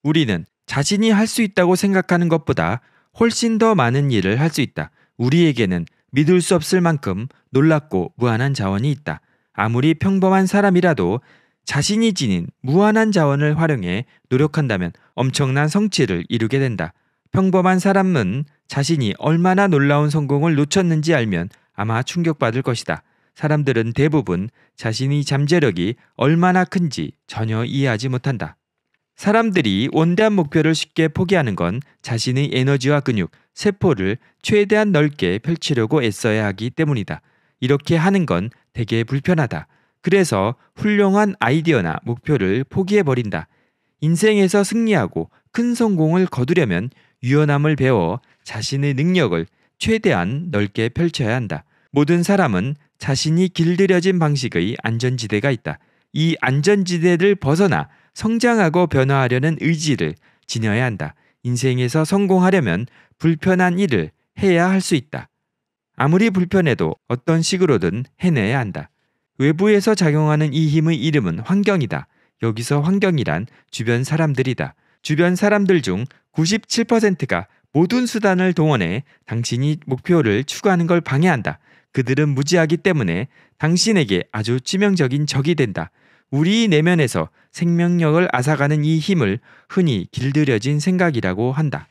우리는 자신이 할 수 있다고 생각하는 것보다 훨씬 더 많은 일을 할 수 있다. 우리에게는 믿을 수 없을 만큼 놀랍고 무한한 자원이 있다. 아무리 평범한 사람이라도 자신이 지닌 무한한 자원을 활용해 노력한다면 엄청난 성취를 이루게 된다. 평범한 사람은 자신이 얼마나 놀라운 성공을 놓쳤는지 알면 아마 충격받을 것이다. 사람들은 대부분 자신이 잠재력이 얼마나 큰지 전혀 이해하지 못한다. 사람들이 원대한 목표를 쉽게 포기하는 건 자신의 에너지와 근육, 세포를 최대한 넓게 펼치려고 애써야 하기 때문이다. 이렇게 하는 건 되게 불편하다. 그래서 훌륭한 아이디어나 목표를 포기해버린다. 인생에서 승리하고 큰 성공을 거두려면 유연함을 배워 자신의 능력을 최대한 넓게 펼쳐야 한다. 모든 사람은 자신이 길들여진 방식의 안전지대가 있다. 이 안전지대를 벗어나 성장하고 변화하려는 의지를 지녀야 한다. 인생에서 성공하려면 불편한 일을 해야 할 수 있다. 아무리 불편해도 어떤 식으로든 해내야 한다. 외부에서 작용하는 이 힘의 이름은 환경이다. 여기서 환경이란 주변 사람들이다. 주변 사람들 중 97%가 모든 수단을 동원해 당신이 목표를 추구하는 걸 방해한다. 그들은 무지하기 때문에 당신에게 아주 치명적인 적이 된다. 우리 내면에서 생명력을 앗아가는 이 힘을 흔히 길들여진 생각이라고 한다.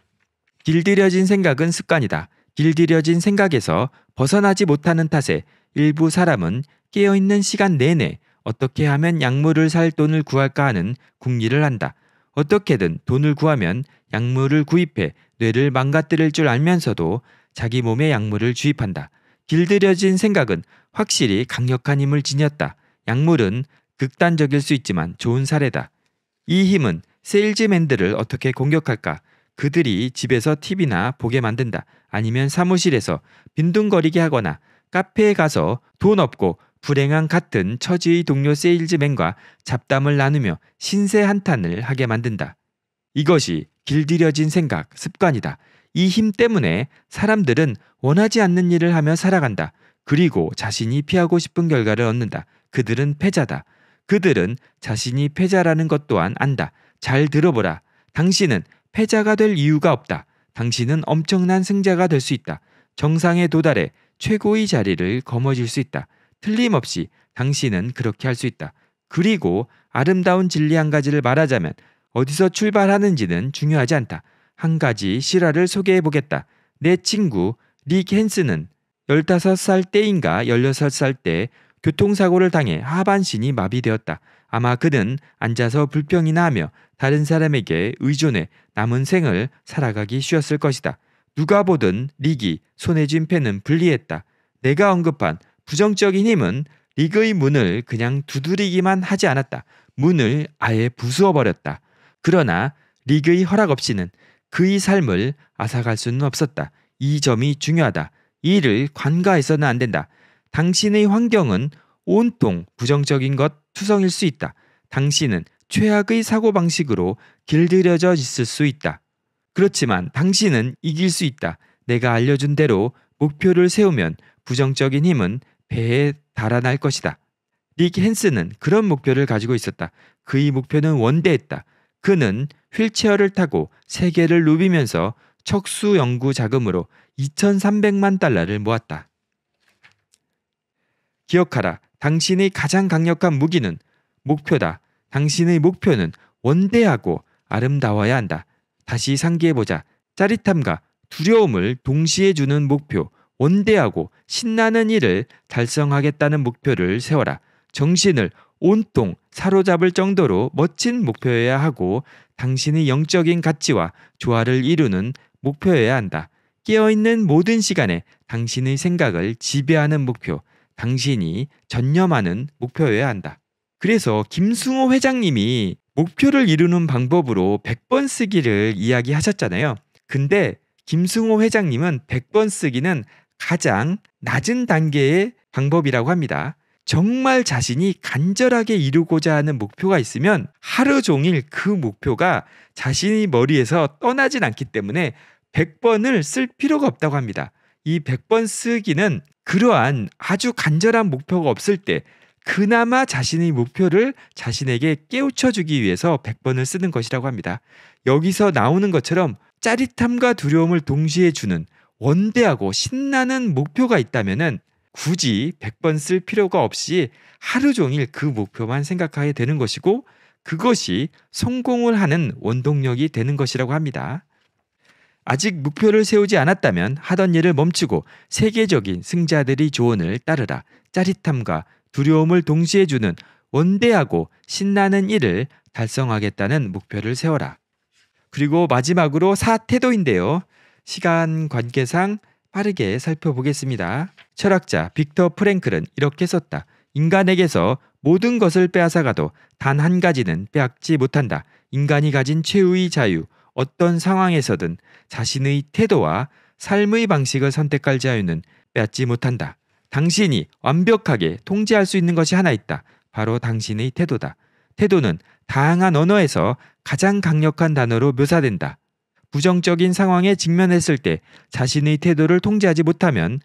길들여진 생각은 습관이다. 길들여진 생각에서 벗어나지 못하는 탓에 일부 사람은 깨어있는 시간 내내 어떻게 하면 약물을 살 돈을 구할까 하는 궁리를 한다. 어떻게든 돈을 구하면 약물을 구입해 뇌를 망가뜨릴 줄 알면서도 자기 몸에 약물을 주입한다. 길들여진 생각은 확실히 강력한 힘을 지녔다. 약물은 극단적일 수 있지만 좋은 사례다. 이 힘은 세일즈맨들을 어떻게 공격할까? 그들이 집에서 TV나 보게 만든다. 아니면 사무실에서 빈둥거리게 하거나 카페에 가서 돈 없고 불행한 같은 처지의 동료 세일즈맨과 잡담을 나누며 신세 한탄을 하게 만든다. 이것이 길들여진 생각, 습관이다. 이 힘 때문에 사람들은 원하지 않는 일을 하며 살아간다. 그리고 자신이 피하고 싶은 결과를 얻는다. 그들은 패자다. 그들은 자신이 패자라는 것 또한 안다. 잘 들어보라. 당신은 패자가 될 이유가 없다. 당신은 엄청난 승자가 될 수 있다. 정상에 도달해 최고의 자리를 거머쥘 수 있다. 틀림없이 당신은 그렇게 할 수 있다. 그리고 아름다운 진리 한 가지를 말하자면 어디서 출발하는지는 중요하지 않다. 한 가지 실화를 소개해 보겠다. 내 친구 릭 헨스는 15살 때인가 16살 때 교통사고를 당해 하반신이 마비되었다. 아마 그는 앉아서 불평이나 하며 다른 사람에게 의존해 남은 생을 살아가기 쉬웠을 것이다. 누가 보든 릭이 손에 쥔 펜은 불리했다. 내가 언급한 부정적인 힘은 리그의 문을 그냥 두드리기만 하지 않았다. 문을 아예 부수어버렸다. 그러나 리그의 허락 없이는 그의 삶을 앗아갈 수는 없었다. 이 점이 중요하다. 이를 관과해서는안 된다. 당신의 환경은 온통 부정적인 것 투성일 수 있다. 당신은 최악의 사고방식으로 길들여져 있을 수 있다. 그렇지만 당신은 이길 수 있다. 내가 알려준 대로 목표를 세우면 부정적인 힘은 배에 달아날 것이다. 릭 헨스는 그런 목표를 가지고 있었다. 그의 목표는 원대했다. 그는 휠체어를 타고 세계를 누비면서 척수 연구 자금으로 2,300만 달러를 모았다. 기억하라. 당신의 가장 강력한 무기는 목표다. 당신의 목표는 원대하고 아름다워야 한다. 다시 상기해보자. 짜릿함과 두려움을 동시에 주는 목표, 원대하고 신나는 일을 달성하겠다는 목표를 세워라. 정신을 온통 사로잡을 정도로 멋진 목표여야 하고 당신의 영적인 가치와 조화를 이루는 목표여야 한다. 깨어있는 모든 시간에 당신의 생각을 지배하는 목표, 당신이 전념하는 목표여야 한다. 그래서 김승호 회장님이 목표를 이루는 방법으로 100번 쓰기를 이야기하셨잖아요. 근데 김승호 회장님은 100번 쓰기는 가장 낮은 단계의 방법이라고 합니다. 정말 자신이 간절하게 이루고자 하는 목표가 있으면 하루 종일 그 목표가 자신이 머리에서 떠나진 않기 때문에 100번을 쓸 필요가 없다고 합니다. 이 100번 쓰기는 그러한 아주 간절한 목표가 없을 때 그나마 자신의 목표를 자신에게 깨우쳐 주기 위해서 100번을 쓰는 것이라고 합니다. 여기서 나오는 것처럼 짜릿함과 두려움을 동시에 주는 원대하고 신나는 목표가 있다면 굳이 100번 쓸 필요가 없이 하루 종일 그 목표만 생각하게 되는 것이고 그것이 성공을 하는 원동력이 되는 것이라고 합니다. 아직 목표를 세우지 않았다면 하던 일을 멈추고 세계적인 승자들이 조언을 따르라 짜릿함과 두려움을 동시에 주는 원대하고 신나는 일을 달성하겠다는 목표를 세워라. 그리고 마지막으로 사태도인데요. 시간 관계상 빠르게 살펴보겠습니다. 철학자 빅터 프랭클은 이렇게 썼다. 인간에게서 모든 것을 빼앗아가도 단 한 가지는 빼앗지 못한다. 인간이 가진 최후의 자유, 어떤 상황에서든 자신의 태도와 삶의 방식을 선택할 자유는 빼앗지 못한다. 당신이 완벽하게 통제할 수 있는 것이 하나 있다. 바로 당신의 태도다. 태도는 다양한 언어에서 가장 강력한 단어로 묘사된다. 부정적인 상황에 직면했을 때 자신의 태도를 통제하지 못하면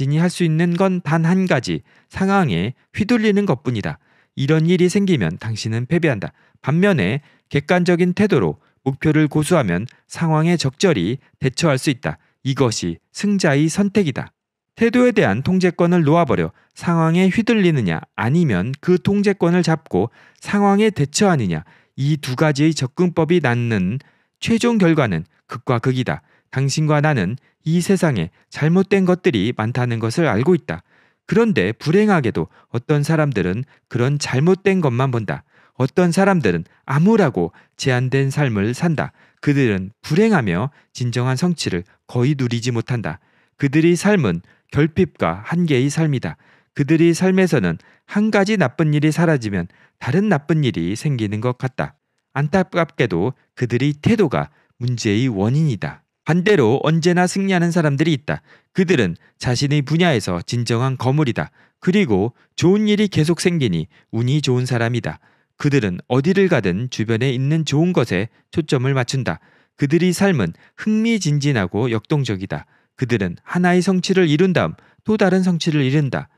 당신이 할 수 있는 건 단 한 가지 상황에 휘둘리는 것뿐이다. 이런 일이 생기면 당신은 패배한다. 반면에 객관적인 태도로 목표를 고수하면 상황에 적절히 대처할 수 있다. 이것이 승자의 선택이다. 태도에 대한 통제권을 놓아버려 상황에 휘둘리느냐 아니면 그 통제권을 잡고 상황에 대처하느냐 이 두 가지의 접근법이 낳는 최종 결과는 극과 극이다. 당신과 나는 이 세상에 잘못된 것들이 많다는 것을 알고 있다. 그런데 불행하게도 어떤 사람들은 그런 잘못된 것만 본다. 어떤 사람들은 암울하고 제한된 삶을 산다. 그들은 불행하며 진정한 성취를 거의 누리지 못한다. 그들의 삶은 결핍과 한계의 삶이다. 그들의 삶에서는 한 가지 나쁜 일이 사라지면 다른 나쁜 일이 생기는 것 같다. 안타깝게도 그들의 태도가 문제의 원인이다. 반대로 언제나 승리하는 사람들이 있다. 그들은 자신의 분야에서 진정한 거물이다. 그리고 좋은 일이 계속 생기니 운이 좋은 사람이다. 그들은 어디를 가든 주변에 있는 좋은 것에 초점을 맞춘다. 그들의 삶은 흥미진진하고 역동적이다. 그들은 하나의 성취를 이룬 다음 또 다른 성취를 이룬다.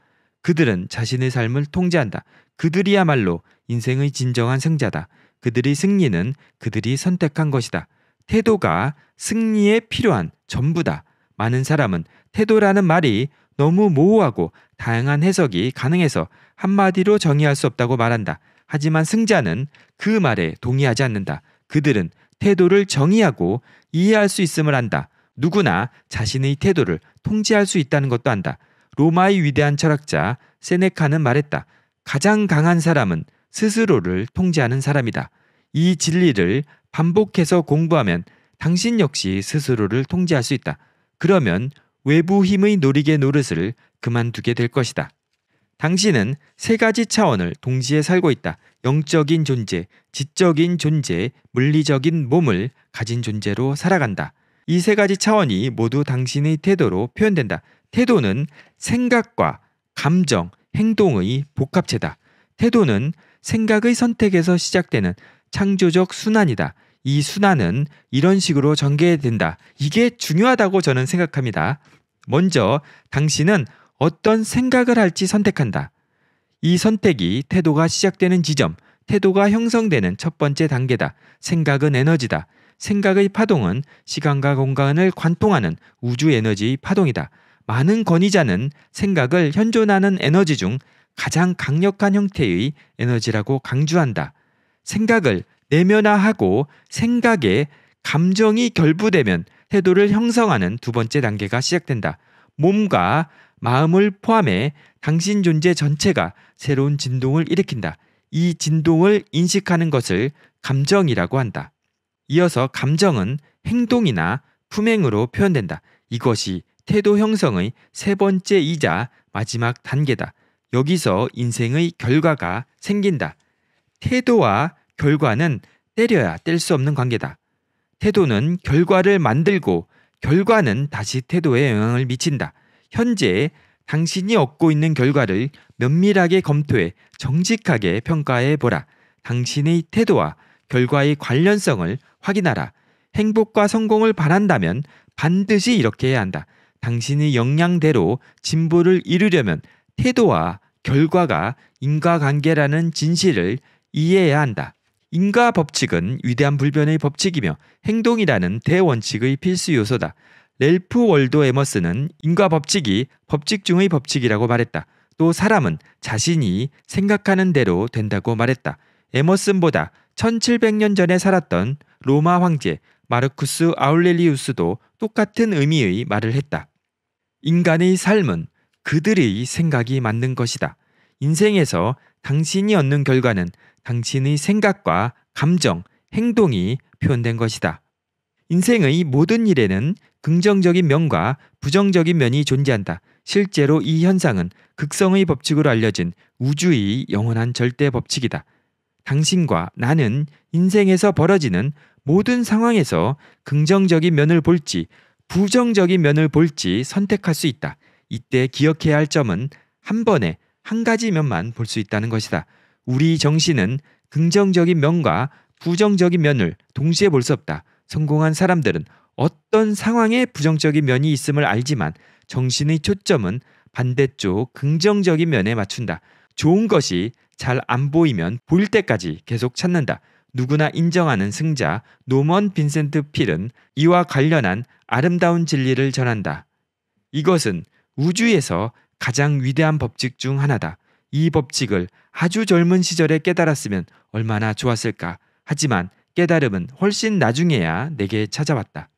그들은 자신의 삶을 통제한다. 그들이야말로 인생의 진정한 승자다. 그들이 승리는 그들이 선택한 것이다. 태도가 승리에 필요한 전부다. 많은 사람은 태도라는 말이 너무 모호하고 다양한 해석이 가능해서 한마디로 정의할 수 없다고 말한다. 하지만 승자는 그 말에 동의하지 않는다. 그들은 태도를 정의하고 이해할 수 있음을 안다. 누구나 자신의 태도를 통제할 수 있다는 것도 안다. 로마의 위대한 철학자 세네카는 말했다. 가장 강한 사람은 스스로를 통제하는 사람이다. 이 진리를 반복해서 공부하면 당신 역시 스스로를 통제할 수 있다. 그러면 외부 힘의 노리개 노릇을 그만두게 될 것이다. 당신은 세 가지 차원을 동시에 살고 있다. 영적인 존재, 지적인 존재, 물리적인 몸을 가진 존재로 살아간다. 이 세 가지 차원이 모두 당신의 태도로 표현된다. 태도는 생각과 감정, 행동의 복합체다. 태도는 생각의 선택에서 시작되는 창조적 순환이다. 이 순환은 이런 식으로 전개된다. 이게 중요하다고 저는 생각합니다. 먼저 당신은 어떤 생각을 할지 선택한다. 이 선택이 태도가 시작되는 지점, 태도가 형성되는 첫 번째 단계다. 생각은 에너지다. 생각의 파동은 시간과 공간을 관통하는 우주 에너지 파동이다. 많은 권위자는 생각을 현존하는 에너지 중 가장 강력한 형태의 에너지라고 강조한다. 생각을 내면화하고 생각에 감정이 결부되면 태도를 형성하는 두 번째 단계가 시작된다. 몸과 마음을 포함해 당신 존재 전체가 새로운 진동을 일으킨다. 이 진동을 인식하는 것을 감정이라고 한다. 이어서 감정은 행동이나 품행으로 표현된다. 이것이 태도 형성의 세 번째이자 마지막 단계다. 여기서 인생의 결과가 생긴다. 태도와 결과는 때려야 뗄 수 없는 관계다. 태도는 결과를 만들고 결과는 다시 태도에 영향을 미친다. 현재 당신이 얻고 있는 결과를 면밀하게 검토해 정직하게 평가해 보라. 당신의 태도와 결과의 관련성을 확인하라. 행복과 성공을 바란다면 반드시 이렇게 해야 한다. 당신의 역량대로 진보를 이루려면 태도와 결과가 인과관계라는 진실을 이해해야 한다. 인과 법칙은 위대한 불변의 법칙이며 행동이라는 대원칙의 필수 요소다. 렐프 월도 에머스는 인과 법칙이 법칙 중의 법칙이라고 말했다. 또 사람은 자신이 생각하는 대로 된다고 말했다. 에머슨보다 1700년 전에 살았던 로마 황제 마르쿠스 아울렐리우스도 똑같은 의미의 말을 했다. 인간의 삶은 그들의 생각이 맞는 것이다. 인생에서 당신이 얻는 결과는 당신의 생각과 감정, 행동이 표현된 것이다. 인생의 모든 일에는 긍정적인 면과 부정적인 면이 존재한다. 실제로 이 현상은 극성의 법칙으로 알려진 우주의 영원한 절대 법칙이다. 당신과 나는 인생에서 벌어지는 모든 상황에서 긍정적인 면을 볼지 부정적인 면을 볼지 선택할 수 있다. 이때 기억해야 할 점은 한 번에 한 가지 면만 볼 수 있다는 것이다. 우리 정신은 긍정적인 면과 부정적인 면을 동시에 볼 수 없다. 성공한 사람들은 어떤 상황에 부정적인 면이 있음을 알지만 정신의 초점은 반대쪽 긍정적인 면에 맞춘다. 좋은 것이 잘 안 보이면 보일 때까지 계속 찾는다. 누구나 인정하는 승자 노먼 빈센트 필은 이와 관련한 아름다운 진리를 전한다. 이것은 우주에서 가장 위대한 법칙 중 하나다. 이 법칙을 아주 젊은 시절에 깨달았으면 얼마나 좋았을까. 하지만 깨달음은 훨씬 나중에야 내게 찾아왔다.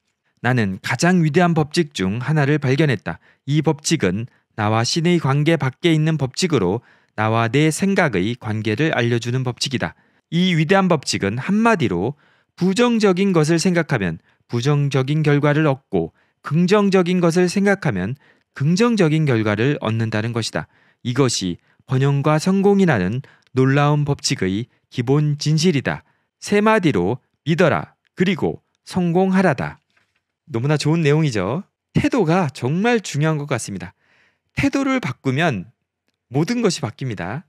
나는 가장 위대한 법칙 중 하나를 발견했다. 이 법칙은 나와 신의 관계 밖에 있는 법칙으로 나와 내 생각의 관계를 알려주는 법칙이다. 이 위대한 법칙은 한마디로 부정적인 것을 생각하면 부정적인 결과를 얻고 긍정적인 것을 생각하면 긍정적인 결과를 얻는다는 것이다. 이것이 번영과 성공이라는 놀라운 법칙의 기본 진실이다. 세 마디로 믿어라. 그리고 성공하라다. 너무나 좋은 내용이죠. 태도가 정말 중요한 것 같습니다. 태도를 바꾸면 모든 것이 바뀝니다.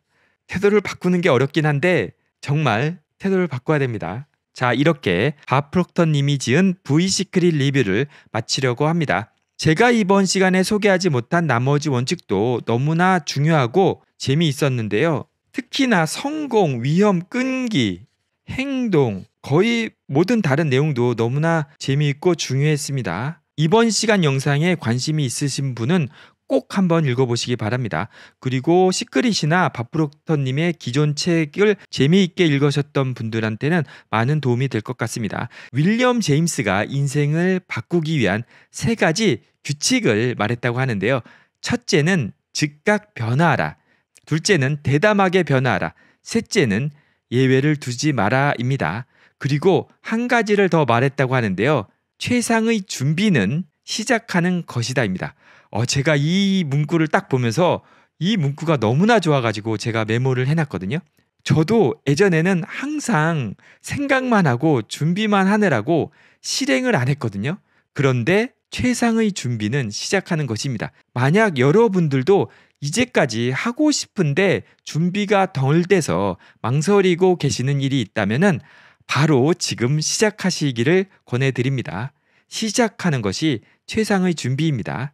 태도를 바꾸는 게 어렵긴 한데 정말 태도를 바꿔야 됩니다. 자, 이렇게 바프록터 님이 지은 브이시크릿 리뷰를 마치려고 합니다. 제가 이번 시간에 소개하지 못한 나머지 원칙도 너무나 중요하고 재미있었는데요. 특히나 성공, 위험, 끈기, 행동, 거의 모든 다른 내용도 너무나 재미있고 중요했습니다. 이번 시간 영상에 관심이 있으신 분은 꼭 한번 읽어보시기 바랍니다. 그리고 시크릿이나 밥브로터님의 기존 책을 재미있게 읽으셨던 분들한테는 많은 도움이 될 것 같습니다. 윌리엄 제임스가 인생을 바꾸기 위한 세 가지 규칙을 말했다고 하는데요. 첫째는 즉각 변화하라. 둘째는 대담하게 변화하라. 셋째는 예외를 두지 마라입니다. 그리고 한 가지를 더 말했다고 하는데요. 최상의 준비는 시작하는 것이다입니다. 어, 제가 이 문구를 딱 보면서 이 문구가 너무나 좋아가지고 제가 메모를 해놨거든요. 저도 예전에는 항상 생각만 하고 준비만 하느라고 실행을 안 했거든요. 그런데 최상의 준비는 시작하는 것입니다. 만약 여러분들도 이제까지 하고 싶은데 준비가 덜 돼서 망설이고 계시는 일이 있다면 바로 지금 시작하시기를 권해드립니다. 시작하는 것이 최상의 준비입니다.